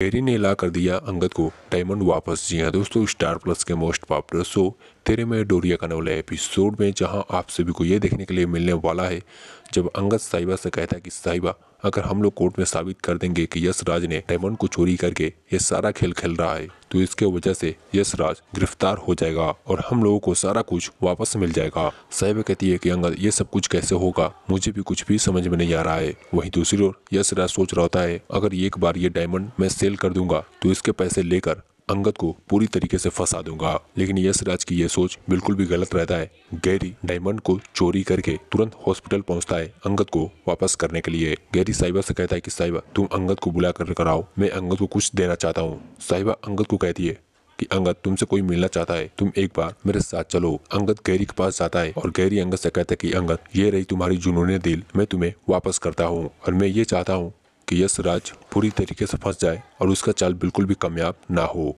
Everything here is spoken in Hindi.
तेरी ने ला कर दिया अंगद को डायमंड वापस जी हाँ दोस्तों स्टार प्लस के most popular show Tere Mein डोरिया का नवला एपिसोड में जहां आप सभी को यह देखने के लिए मिलने वाला है जब अंगद साहिबा से कहता है कि साहिबा अगर हम लोग कोर्ट में साबित कर देंगे कि यश राज ने डायमंड को चोरी करके ये सारा खेल खेल रहा है तो इसके वजह से यश राज गिरफ्तार हो जाएगा और हम लोगों को सारा कुछ वापस मिल जाएगा साहिबा कहती है कि अंगद ये सब कुछ कैसे होगा मुझे भी कुछ भी समझ में नहीं आ रहा है वहीं दूसरी ओर यश राज सोच रहा होता है अगर एक बार ये डायमंड मैं सेल कर दूंगा तो इसके पैसे लेकर अंगद को पूरी तरीके से फंसा दूंगा लेकिन यशराज की यह सोच बिल्कुल भी गलत रहता है गैरी डायमंड को चोरी करके तुरंत हॉस्पिटल पहुंचता है अंगद को वापस करने के लिए गैरी साहिबा से कहता है कि साहिबा तुम अंगद को बुला कर कराओ मैं अंगद को कुछ देना चाहता हूँ साहिबा अंगद को कहती है कि अंगद तुमसे कोई मिलना चाहता है तुम एक बार मेरे साथ चलो अंगद गैरी के पास जाता है और गैरी अंगद से कहता है कि अंगद ये रही तुम्हारी जुनून दिल मैं तुम्हें वापस करता हूँ और मैं ये चाहता हूँ कि यश राज पूरी तरीके से फंस जाए और उसका चाल बिल्कुल भी कामयाब ना हो